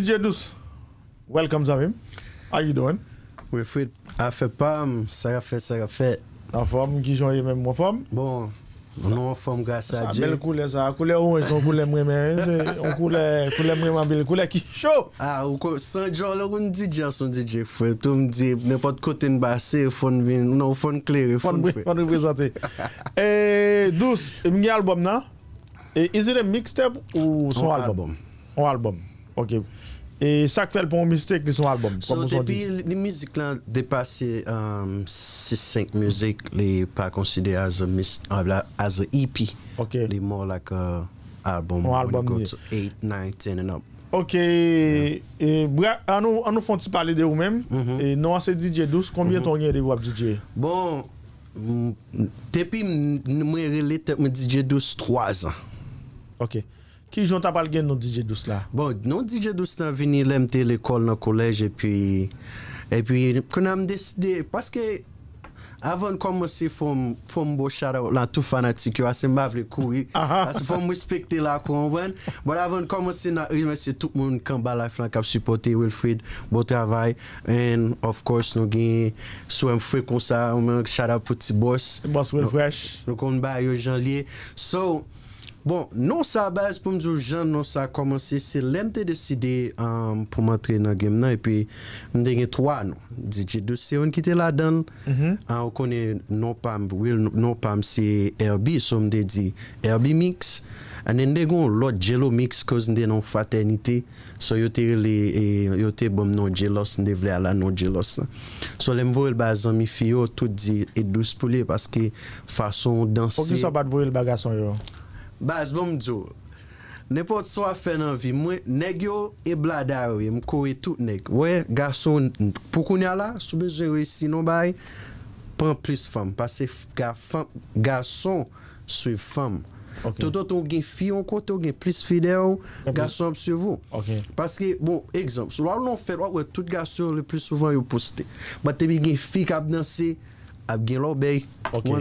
DJ Douce, welcome zamim. How you doing? We fwit. A fwit pam, sara fwit, sara fwit. An fwom ki joye men mwen fwom. Bon, mwen mwen fwom gwa sa DJ. Sa bel koule, sa koule ou, an koule mwen mwen mwen, an koule koule mwen mwen, an koule ki show. A, ou kou, sa jow lor un DJ a son DJ fwit, ou mdi, ne pot kote in basi, ou fon vin, ou fon klir, ou fon fwit. Fon reprezenti. E, Douce, mwen gen albom nan? E, is it a mixtape ou son albom? On albom, ok pou. E sak fèl pou moun mistèk li son alboum? So, depi li mizik lan depa se 6-5 mizik li pa konsidè as a EP. Ok. Li more like a alboum. Moun alboum li go to 8, 9, 10 and up. Ok. E anou fwant si pale de ou mèm? E nou anse DJ Douce, konbyen ton nye ri wap DJ? Bon, depi mwen ri litèk mwen DJ Douce 3 an. Ok. Ki yon tapal gen nou DJ Dousla? Bon, nou DJ Dousla vini lemte l'ekol nan kolej e pi... e pi kwen am deside... paske avan komanse fom fom bo chada lan tou fanatik yo ase ma vre kou yi ah, ah. ase fom mwispekte la konwen but bon, avan komanse nan yon mwen se tout moun kamba la flan kap supporte Wilfred bo travay and of course nou gen sou mfwe kon sa mwen chada pouti boss boss Wilfred nou kon ba yo jan liye so... Bon, nou sa baz pou mdjou jan nou sa komanse se lem te deside um, pou matre nan gem nan e pi mdengen 3 nou. Di djidou se yon ki te la dan, mhm. an ah, ou konen nou pam vwil, nou pam se erbi, so mdengen di erbi mix. An en degon lot jelo mix kouz mdengen nou fraternite, so yote e, bom nou jelos, mdengen vle ala nou jelos. So lem vwil bazan mi fiyo, tout di edous pou li, paske fason dansi. Fokis apat vwil bagason yon? Bas bom djo, nepot so a fe nan vi, mwen neg yo e blada yo, e mwen kowe tout neg. Wè, gason, poukoun yala, sou bezwen reisi non bay, pon plis fam. Pase gason sou fam. Toto, ton gen fi yon kote yon gen plis fidel, gason msevou. Paske, bon, ekzamp, sou lò lò lò fèl wò, wè tout gason le plis souvan yon poste. Bate mi gen fi kap nan se, ap gen lò bèy. Ok.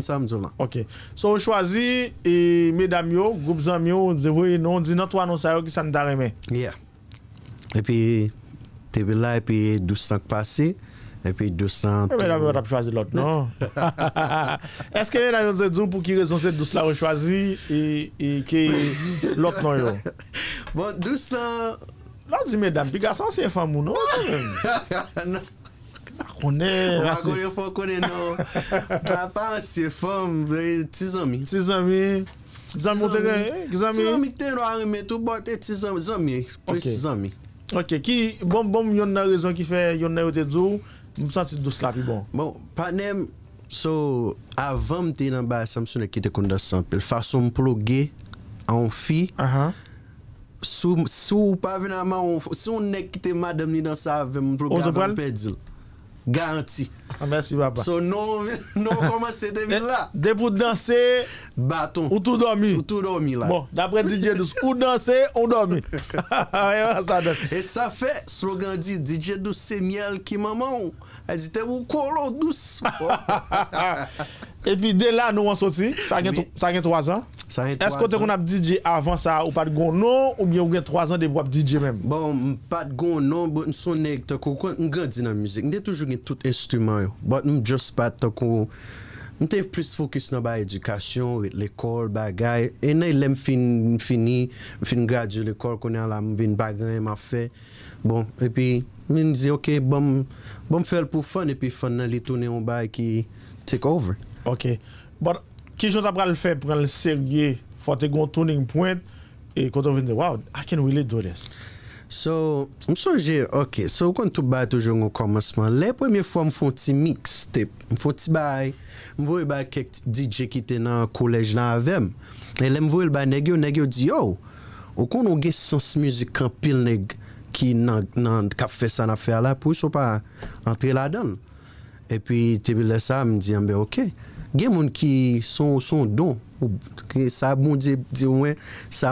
Ok. So, on choisit, et mesdames, yo, groupes amis, on dit, non, dit, non, toi, ça, qui ne Yeah. Et puis, t'es là, et puis, 1200 passé Et puis 200. Mais là, on a choisi l'autre, non? Est-ce que là, dit pour qui raison c'est doucement là, et, et que l'autre non, yo? Bon, Là, dit, mesdames, puis c'est femme non? A ah, konen. A konen fok konen nou. Ba pa anse fom, ti zami. Ti zami. Ti zami. Ti zami. Ti zami. Ti zami. Ti zami. Ti zami. Ti zami. Ti zami. Ti zami. Ok. Ki bon bon yon nan rezon ki fe yon nan yote djou, msati djou slapi bon. Bon, panem, so avanm te nan ba asamson e kite kondasampil. Faso mproge an fi. Aha. Sou pa venanman, sou ne kite madem ni dan sa avem mproge avan pedil. Ozebran? Garanti. Ah, Mersi baba. So nou koman se te viz la. De eh, pou danse. Baton. Ou tou dormi. Ou tou dormi la. Bon, d'apre DJ Douce. Ou danse, ou dormi. E sa fe, slo gandi DJ Douce, se miel ki maman ou. E zite ou kolo Douce. E pi de la nou an soti, sa gen 3 an. Sa gen 3 an. Esko te kon ap DJ avan sa ou pati goun nou ou gen 3 an de pou ap DJ men? Bon, pati goun nou, bon sou nek tako. Mwen gen di nan müzik, mwen de toujou gen tout instrument yo. Bon, mwen jous pati tako. Mwen te plus fokus nan ba edikasyon, wet lekol, bagay. E neylem fin fini, fin gradye lekol konen la mwen vin bagay mwafè. Bon, e pi mwen dizi, ok, bon, bon fèl pou fon, e pi fon nan litounen yon bagay ki take over. Ok, but kejot ap ral fe pran l serye fote kon toni n pointe e koto ven de waw, a ken wile do des? So, m soje, ok, so w kon tou bay toujong kon komasman, le premiye fwa m foti miks te, m foti bay, m voye bay kek DJ ki te nan kolej la avem, e le m voye bay negyo negyo di yo, w kon nou ge sens muzik an pil neg ki nan kap fese an afer la, pou sou pa antre la don? E pi te bil de sa, m diyan be, ok, Gen moun ki son don, sa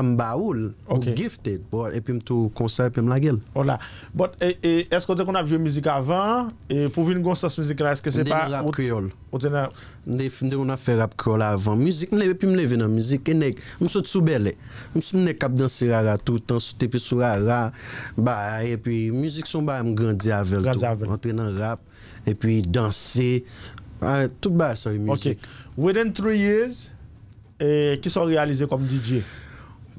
mba oul, ou gifted, epi m tou konser epi m la gel. Ola, bot, esko de kon apje mizik avan, e, pou vin gonsans mizik la, eske se pa... Ne rap kriol. Ote na... Ne fende rona fe rap kriol avan, mizik, ne epi e m ne venan mizik, enek, m sou tsu bele, m sou ne kap dansi rara toutan, sou tepe sou rara, ba, epi mizik son ba m grandiavel tou. Grandiavel. Entrenan rap, epi dansi... A, ah, tout bas a yon mouzik. Within three years, eh, ki son realize kom DJ?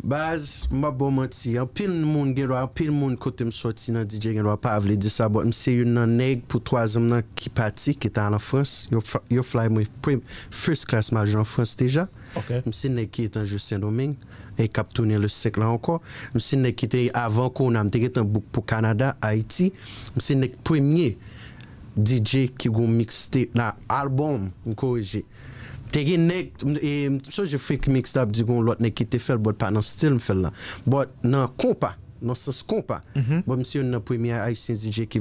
Baz, mabou mwant bon si. An pil moun gen rwa, an pil moun kote msoti nan DJ gen rwa, pa avle di sa. Mse yon nan neg pou twazem nan ki pati, ki tan la Frans. Yo fly mwen first class majon Frans teja. Mse neg ki etan Jeux Saint-Domingue, e kap tounen le sek la anko. Mse neg ki te avan konan, te getan bouk pou Kanada, Haiti. Mse neg premye DJ ki goun mixte la alboum, mkou reje. Te gen nek, mtso e, je fwek mixte ap di goun lot nek ki te fel, bot pa nan stil m fel la. Bot nan kopa. non se skon pa bon msi yon nan premye a Yusin Zidje ki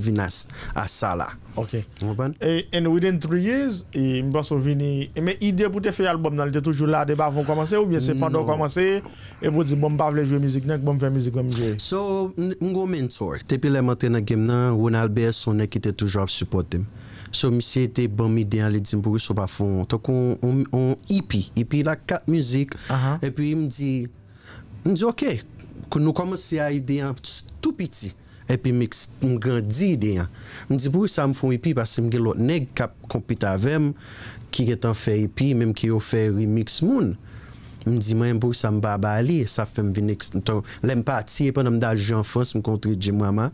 vin as a sala ok an widen 3 yez mi baso vini men ide pou te fe albom non. bon, bon, bon, nan li te toujou la deba avon komanse ou biye se pando komanse e pou di bon pa vle jwe mizik nan ki bon fwe mizik gwen mje so mgo mentor tepe le maten na gem nan wou nan albe son ne ki te toujou ap supportem so msi te bon mi de an li di mpou sou pa fon to kon yipi yipi la 4 mizik e pi mdi mdi ok mdi kon nou komanse a yi deyan tout piti, epi mwen grandi deyan. Mwen di, bwou sa mwen fon ipi, pasen mwen gen lot neg kap kompita vemen, ki gen tan fe ipi, menm ki yo fe remix moun. Mwen di, mwen mwen bwou sa mwen babali, sa fwen mwen venek. Mwen ton, lè mwen pati, epi mwen nan mwen dal jen fons, mwen kontri Jemwama.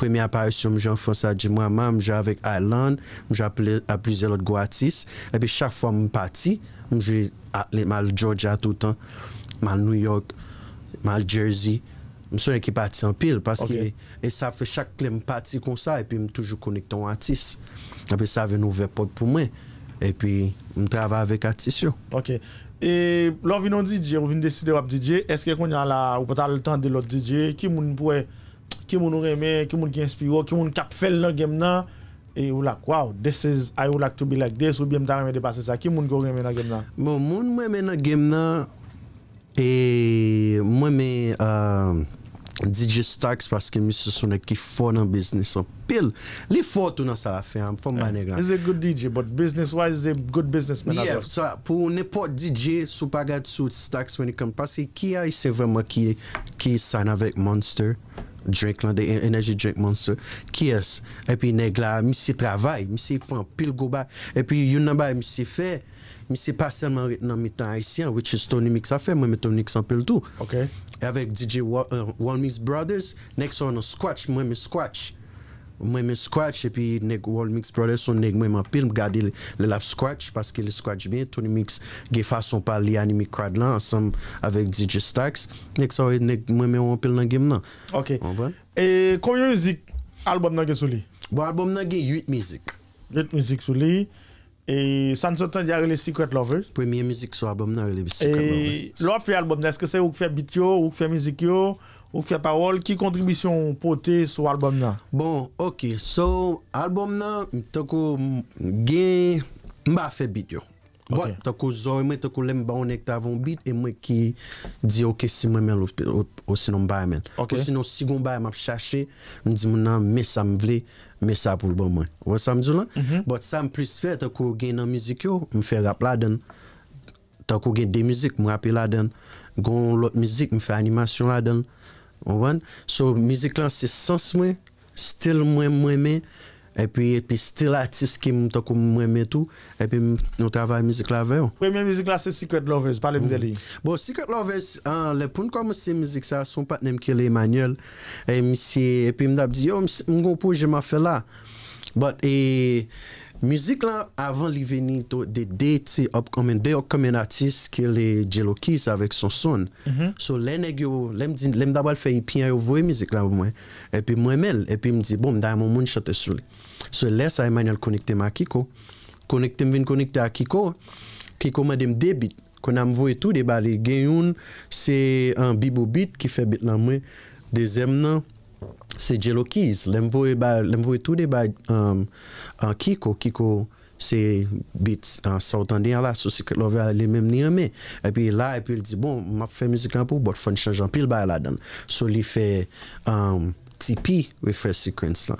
Premye apayasyon mwen jen fons a Jemwama, mwen jen avik Ireland, mwen jen aple a pizelot Guatis, epi chak fwa mwen pati, mwen jen atle mal Georgia toutan, mal New York Maljerzy. M sou yon ki pati an pil. Paske e sa fe chak kle m pati kon sa. E pi m toujou konik ton atis. Ape sa ven ouve pod pou men. E pi m travè avèk atisyon. Ok. E lò vinon DJ. Ou vin deside wap DJ. Eske kon jan la ou patal tan de lò DJ. Ki moun pou e. Ki moun ou reme. Ki moun ki inspiro. Ki moun kap fel nan gem nan. E ou lak waw. Deses ay ou lak to be lak des. Ou bie m ta reme depase sa. Ki moun ki ou reme nan gem nan. Bon, moun mwen men nan gem nan. E mwen men uh, DJ Stax paske mi se soune ki fò nan biznes an pil. Li fò tou nan salafè an, fò mba eh, negran. It's a good DJ, but business-wise, it's a good businessman. Yeah, pou ne pot DJ, sou pa gade sou Stax when he come paske. Ki a, se vreman ki san avèk Monster, energy joint Monster. Ki es, epi negran, mi se travè, mi se fò an pil goba. Epi yon nan ba, mi se fè. mi se paselman riten nan mi tan haisyen, wich is Tony Mix afe, mwen mwen Tony Mix anpil tou. Avèk DJ Wal euh, Mix Brothers, nek sa wè nan Squatch, mwen mwen Squatch. Mwen mwen Squatch, epi nek Wal Mix Brothers son nek mwen mwen pil, mwen gade lè lap Squatch, paske lè Squatch bè, Tony Mix ge fason pa li animi krad lan ansam avèk DJ Stax, nek sa wè nek mwen mwen wè anpil nan gem nan. E kon yo mizik albòm nan gen sou li? Bo albòm nan gen, 8 mizik. E San Sotan di a rele Secret Lover. Premier mizik sou abom nan rele Secret e Lover. Lo ap fwe albom nan? Eske se ouk fwe beat yo, ouk fwe mizik yo, ouk fwe parol? Ki kontribisyon pou ote sou albom nan? Bon, ok, so albom nan, mbe a fwe beat yo. Mbe a fwe zon mwen, mbe a fwe lem ba onek ta avon beat, e mwen ki di, ok, si mwen men ou si non mba men. Ou si non si goun mba men ap chache, mwen di mwen nan, me sa mwen vle, Mè sa pou l bon mwen. Wè sa mdjou lan? Bòt sa m plis fè, ta kou gen nan mizik yo, m fè rap la den. Ta kou gen de mizik, m wapil la den. Gon lot mizik, m fè animasyon la den. Ouwen? So mizik lan se sens mwen, stil mwen mwen mwen, epi, epi, stil artist ki m toukou m wèmè tou, epi, nou travè m mizik la vè yo. Pwè mè m mizik la se Secret Lovers, palè m dè li. Bo, Secret Lovers, le poun kwa m se mizik sa, son patnèm ki lè Emmanuel, epi, m dab di, yo, m goupou, jè m a fè la. But, e... Muzik la avan li veni to de dey ti apkomen, dey apkomen atis ke li djelokis avik son son. Mhm. So le neg yo, lem dabal fe yi piya yo vwe mizik la mwen, epi mwen mel, epi mwen di bom da yi moun moun chate sou. So les a Emanuel konekte ma kiko, konekte mwen konekte a kiko, kiko mwen dem de bit, kona mwen vwe tout de bali. Gen yon se an bi bo bit ki fe bit la mwen, de zem nan. Se djelo kiz, lem vwe tou de ba um, kiko, kiko se bit sa otan di an la, so se ket lo ve a li mem ni ame. Epi la, epi li di bon, map fe mizik an pou, bot fon chan jan pil ba an la dan. So li fe um, tipi, we fe sekwens la.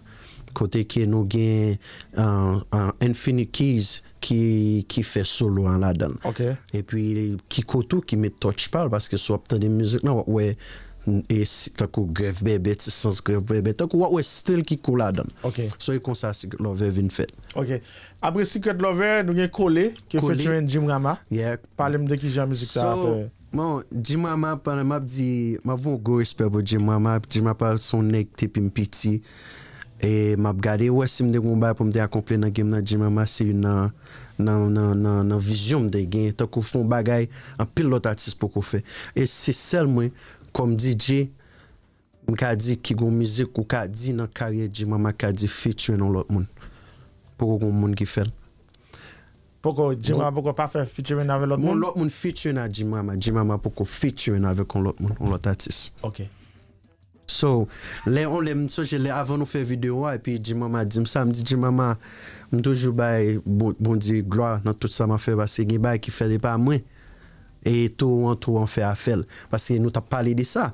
Kote ke nou gen an infinite kiz ki fe solo an la dan. E pi kiko tou ki me toch pal, paske sou ap ten di mizik nan, we... e takou gref bebe, tisans gref bebe, takou wakwe stil ki kou la dan. Ok. So yon konsa Secret Lover vin fet. Ok. Apre Secret Lover nou gen kole, ke fet chwen Jim Rama. Yep. Palem de ki jan mizik sa apè. So, bon, jim Rama, mab di, mab voun go yospe bo jim Rama, jim Rama son nek te pin piti, e mab gade, wese mde goun bay pou mde akomple nan gem nan jim Rama, se yon nan vizyon mde gen, takou fon bagay, an pil lot atis pou kou fe. E se sel mwen, Kom DJ, m ka di kigo mizik, m ka di nan karye, jimama ka di featuring an lot moun. Poko kon moun ki fel. Poko, jimama bon. poko pa fe featuring an lot moun? An lot moun featuring an jimama, jimama poko featuring an lot moun, an lot atis. Ok. So, le on le m soje le avon nou fe video wa, epi jimama di m sa, m di jimama m toujou baye bon, bon di gloa nan tout sa ma fe, se gen baye ki fel e pa mwen. e tou an tou an fe a fel paske nou ta pale di sa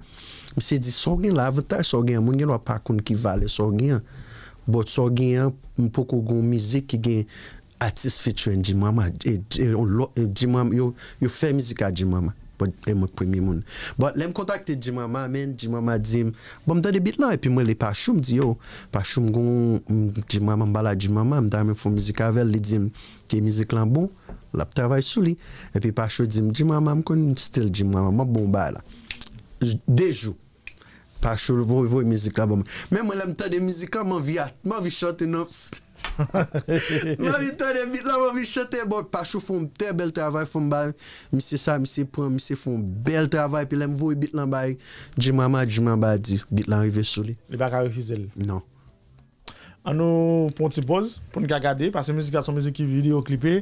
misi di so gen la avantaj so gen moun gen lwa pa kon ki vale so gen bot so gen an mpoko goun mizik gen artist fitren di mama di e, e, mama yo fe mizika di mama Eh, bon, le m kontakte jim wama men, jim wama jim, bon m da de bit lan, epi mwen li pachou m di yo, pachou m goun jim wama m bala jim wama, m da men foun mizika vel li jim, ki mizik lan bon, lap travay sou li, epi pachou jim jim wama m kon stil jim wama, m bon bala, dejou, pachou voun voun mizik lan bon, men mwen le m ta de mizik lan, m avy at, m avy chote nopsi. Mwen mi tanye bit lan wav vi chate boj, pa chou founm ter bel travay founm bay, mi se sa, mi se pon, mi se founm bel travay, pe lem vou yi bit lan bay, jim wama, jim wama ba di, bit lan rive sou li. Li baka yi fize li? Non. Anou, pou ti boz, pou nika gade, pa se mizik ato mizik ki video klipe,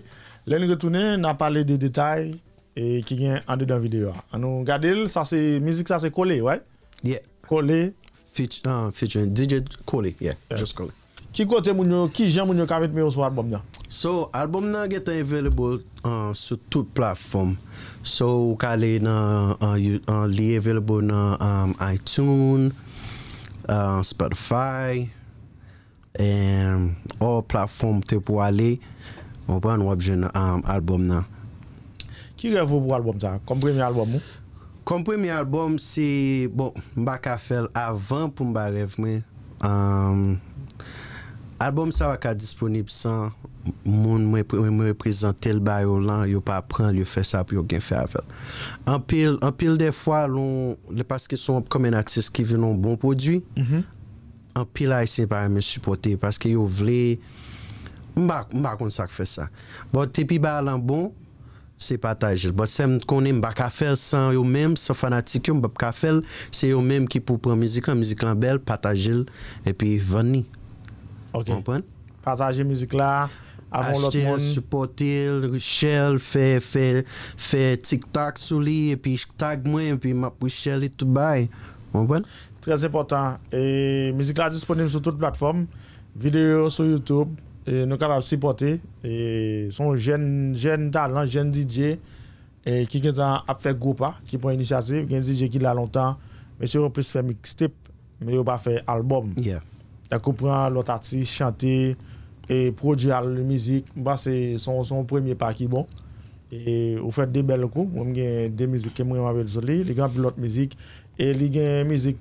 leni ge tounen, nan pale de detay, e ki gen ande dan video. Anou, gade li, sa se, mizik sa se kole, wè? Ye. Kole? Fitch, an, fitch, an, DJ kole, ye, just kole. Ki kote moun yo, ki jen moun yo kavit me yo sou alboum nya? So, alboum nan gete evelibou uh, sou tout plafoum. So, ou kalen uh, uh, li evelibou nan um, iTunes, Spotify, ou plafoum te pou ale, ou pan wapjen um, alboum nan. Ki revou pou alboum ta? Kompreme alboum ou? Kompreme alboum si, bon, mba ka fel avan pou mba rev me. Amm... Um, Alboum sa wak a disponib san, moun mwen reprezentel ba yo lan, yo pa pran, yo fe sa pou yo gen fe afel. An pil, an pil defwa, loun, le paske son komen atis ki vilon bon prodwi, mhm. an pil la y se par amen suporte, paske yo vle, mba kon sa fe sa. Bote tepi ba lan bon, se patajil. Bote se konen mba ka fel san yo menm, se fanatikyon mba ka fel, se yo menm ki pou pran mizik lan, mizik lan bel, patajil, epi veni. Ok, pataje mizik la avon lot moun. Ashten, suportil, Rochelle, fe tiktak sou li, epi jk tag mwen, epi ma pou Rochelle itou bay, mounpon? Tres important, mizik la disponib sou tout platform, videyo sou Youtube, nou kap ap suportil, son jen dal, jen DJ, ki gen tan ap fe goupa, ki pon inisyative, gen DJ ki la lontan, mese yo pou se fe mixtip, me yo pa fe albom. Da ko pran lot artist chante, e produ al mizik, ba se son premier paki bon. E ou fèd de bel kou, ou mgen de mizik ke mwen avèl zole, li granpil lot mizik, e li gen mizik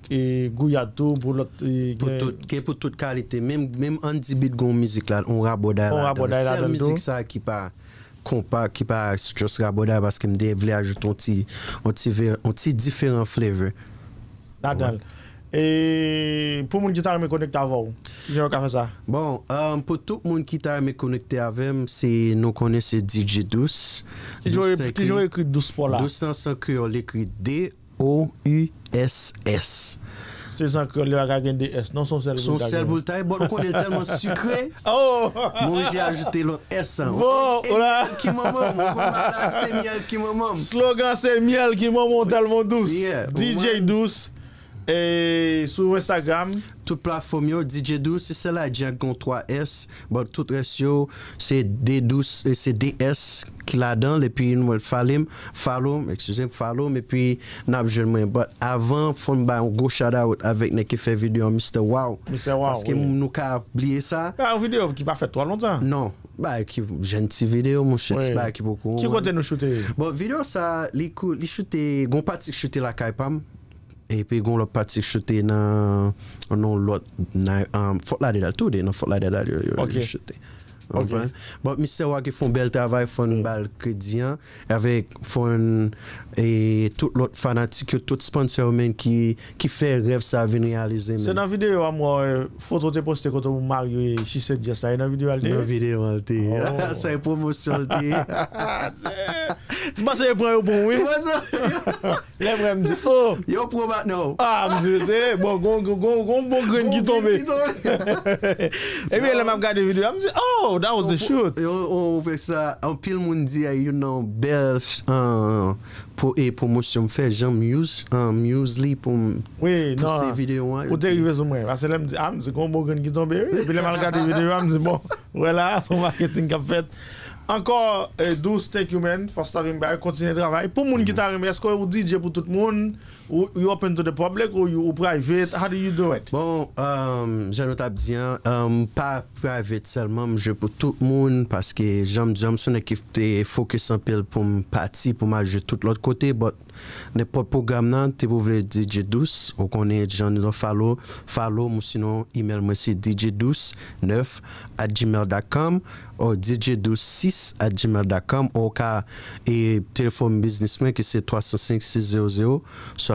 gouyatou, pou lot gen... Ke pou tout kalite, menm an di bit goun mizik lal, on raboda lal. On raboda lal. Se mizik sa ki pa kompa, ki pa jos raboda, baske mden vle ajoute onti diferan flavor. La dal. E pou moun jitare mè konekte avèm Jè wè ka fè sa Bon, euh, pou tout moun jitare mè konekte avèm Se nou kone se DJ Douce Toujou ekri Douce Pola Douce Pola, doujou ekri D-O-U-S-S Se zan kre li wak agen de S Non son sèl boultaj Son sèl boultaj, bòl kone telman sukre Moun jè ajete lòt S Moun jè ajete lòt S Slogan se mèl ki mèm Moun talman douce DJ Douce E sou Instagram? Toute plafon myo, DJ Douce, se se la diyan kon 3S Bout tout resyo se D12, se DS ki la dan Le pi yon mwen Faloum, Faloum, eksuzen Faloum E pi nap joun mwen Bout avan fon ba yon go shoutout avèk ne ki fè videyon Mr. Wow Mr. Wow, oui Peske nou ka blie sa Ba ah, yon video ki pa fè 3 lontan Non, ba yon ki jenti video, mwen cheti ba yon ki boku Ki kote nou chute? Bout video sa, li chute, gon pati chute la kaypam epi goun lop patsik chute nan anon lop fok lade lal toude nan fok lade lal chute. Ok Mwen sewa ki fon bel travay fon mm. bal krediyan Avek fon E tout lot fanatik yo Tout sponsor men ki Ki fe rev sa ven realize men Se nan videyo a mwen Foto te poste koto mou Mario Si se djesta Se nan videyo al diyo Se nan videyo al diyo Se yon promosyon Se yon promosyon Se yon promosyon Se yon promosyon Se yon promosyon Se yon promosyon So oh, that was the shoot. Ou ve sa, apil moun di a, ah, you know, bels pou e promosyon fe, jan mouz li pou se videyo an. Ou te yu vezou mwen, ase lem di, am, zi kon mou gen gitan be, pi lem al gade videyo, am, zi bon, wè la, sou marketing a fet. Ankor, euh, dou steak you men, for starving, ba, e kontine dravay. Pou moun gitan reme, esko e ou DJ pou tout moun? You open to the public or you private? How do you do it? Bon, um, jenot ap diyan, um, pa private selman mje pou tout moun paske jenot ap diyan mson ekif te fokus anpil pou m pati, pou m aje tout l ot kote, but ne pot program nan, te pou vle DJ12 ou konen jenot ap diyan falo, falo mw sinon email mw si DJ129 at gmail.com ou DJ126 at gmail.com ou ka e telefon businessman ki se 305 600 so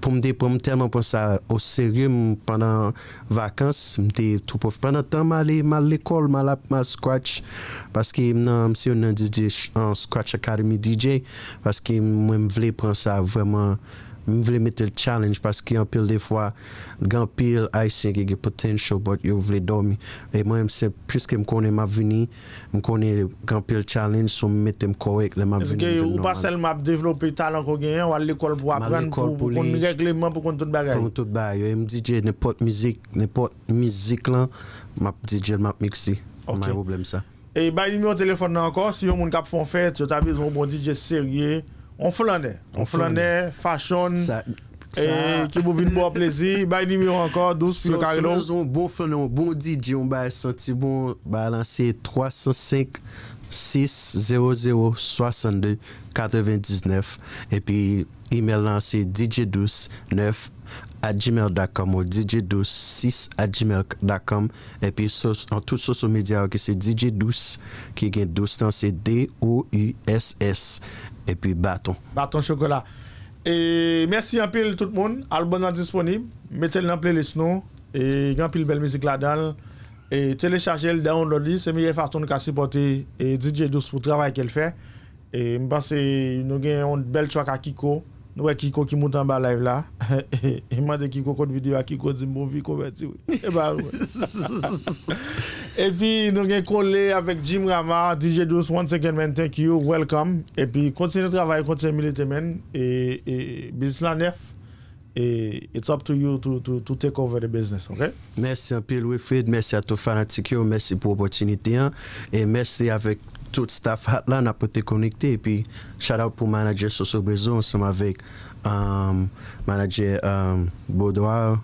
pou m de pou m telman pon sa o serum panan vakans, m de tou pou f panan tan mal ekol, mal ap, mal scratch, paske m nan, m se yo nan diz di, en Scratch Academy DJ, paske m wèm vle pon sa vreman Mwen vle mette l chalenge paske anpil defwa gampil aysen ki ge potensyon bot yon vle domi. E mwen mse, pwiske m konen m avini, m konen gampil chalenge sou m mette m kowek l m avini. E vke ou pa sel m ap devlopi talan ko genye ou al lekol pou apren pou kon mi rekleman pou kon tout bagay? Kon tout bagay. Yo m dije, nè pot mizik lan, m ap dije, m ap miksi. Ok. E bay di mi o telefon nan anko, si yon moun kap fon fet, yo tabi zon bon dije serye, On fulande, fachon, ki mou vin pou aplezi, bay di mi anka 12 pi yo kagido. Sous-titres, on bou fulande, on bou DJ, on bay lansi 305-600-62-99, epi ime lansi DJ129. at gmail.com ou dj126 at gmail.com et pi en tout sosomédia ou ki se dj12 ki gen 12 tan se d-o-u-s-s et pi baton. Baton Chocolat. Et merci an pil tout moun al bon an disponib. Metel nan playlist nou et gen pil bel mizik la dan et telechage el da ou loli se miye fason nou ka sipote dj12 pou travay ke l fe et mi panse nou gen bel chwa ka Kiko. Nou e Kiko ki moutan ba live la. Eh bah, et puis nous kon kon avec Jim Rama, DJ Dose, once second thank you, welcome. Et puis travailler, de contre men. et business la neuf. et it's up to you to, to, take over the business, ok? Merci un peu, Louis Fred, merci à tous les merci pour l'opportunité, hein. et merci avec tout staff hat là n'a connecté et puis shout out pour manager Soso Brezo ensemble avec um, manager um, Boudoir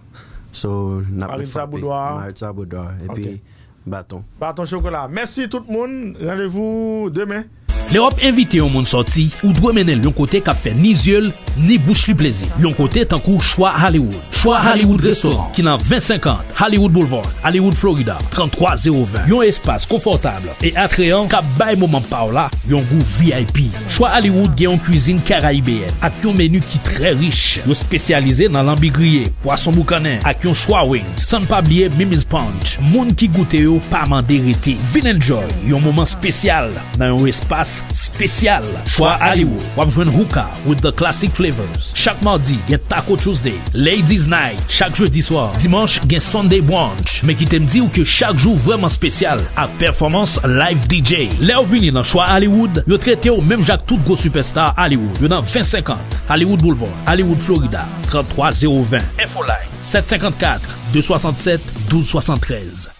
so Maritza Boudoir Maritza Boudoir et puis bâton bâton chocolat merci tout le monde rendez-vous demain Lè hop invite yon moun soti Ou dwe menen yon kote ka fe ni zyeul Ni bouchri plezi Yon kote tankou Choua Hollywood Choua Hollywood Restaurant Ki nan 20-50 Hollywood Boulevard Hollywood Florida 33020 Yon espase konfortable E atrean Ka bay mouman pa wala Yon gou VIP Choua Hollywood gen yon kouzin Karaibé Ak yon menu ki tre rich Yon spesyalize nan lambigriye Poison moukanen Ak yon Choua Wings San pablie Mimis Punch Moun ki goute yon Parman derite Vin & Joy Yon mouman spesyal Nan yon espase Spesyal Choua Hollywood Wapjwen Ruka With the classic flavors Chak Mardi Gen Taco Tuesday Ladies Night Chak Jeudi Soir Dimanche Gen Sunday Brunch Mè ki tem di ou ke chak jou vreman spesyal A performance live DJ Lè ou vini nan choua Hollywood Yo trete ou mèm jak tout go superstar Hollywood Yo nan 20-50 Hollywood Boulevard Hollywood Florida 33020 F-O-Line 754-267-1273